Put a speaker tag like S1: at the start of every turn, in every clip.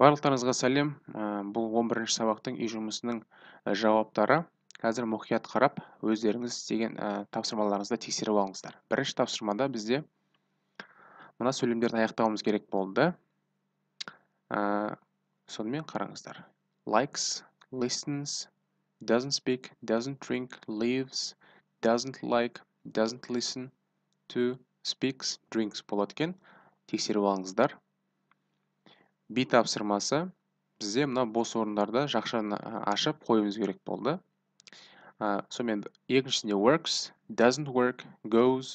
S1: барлықтарыңызға сәлем ә, бұл 11 сабақтың үй жұмысының ә, жауаптары қазір мұқият қарап өздеріңіз істеген ә, тапсырмаларыңызды тексеріп алыңыздар бірінші тапсырмада бізде мына сөйлемдерді аяқтауымыз керек болды сонымен қараңыздар likes listens doesn't speak doesn't drink leaves doesn't like doesn't listen to speaks drinks болады екен тексеріп алыңыздар би тапсырмасы бізде мына бос орындарды жақшаны ашып қоюымыз керек болды ә, сонымен екіншісінде works doesn't work goes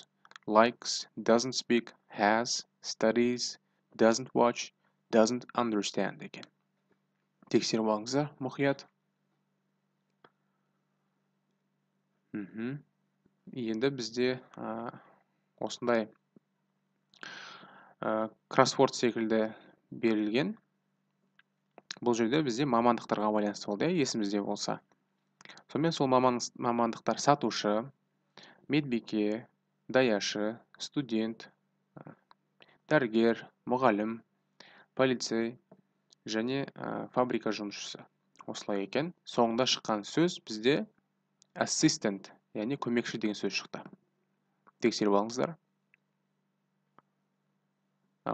S1: likes doesn't speak has studies doesn't watch doesn't understand екен тексеріп алыңыздар мұқият енді бізде осындай ә, кроссворд секілді берілген бұл жерде бізде мамандықтарға байланысты болды иә есімізде болса сонымен сол маман, мамандықтар сатушы медбике даяшы студент ә, дәрігер мұғалім полицей және ә, фабрика жұмысшысы осылай екен соңында шыққан сөз бізде ассистент яғни көмекші деген сөз шықты тексеріп алыңыздар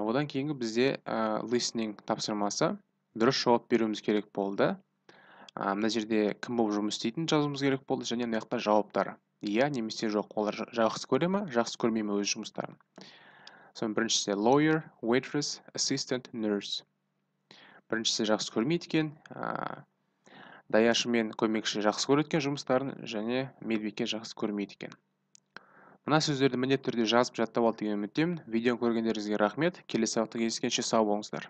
S1: одан кейінгі бізде ә, listening тапсырмасы дұрыс жауап беруіміз керек болды ә, мына жерде кім болып жұмыс істейтінін жазуымыз керек болды және мына жақта жауаптар иә немесе жоқ олар жақсы көре ма жақсы көрмей ме өз жұмыстарын соның біріншісі lawyer waitress assistant nurse біріншісі жақсы көрмейді екен даяшы мен көмекші жақсы көреді екен жұмыстарын және медбике жақсы көрмейді екен мына сөздерді міндетті түрде жазып жаттап ал деген үміттемін видеоны көргендеріңізге рахмет келесі сабақта кездескенше сау болыңыздар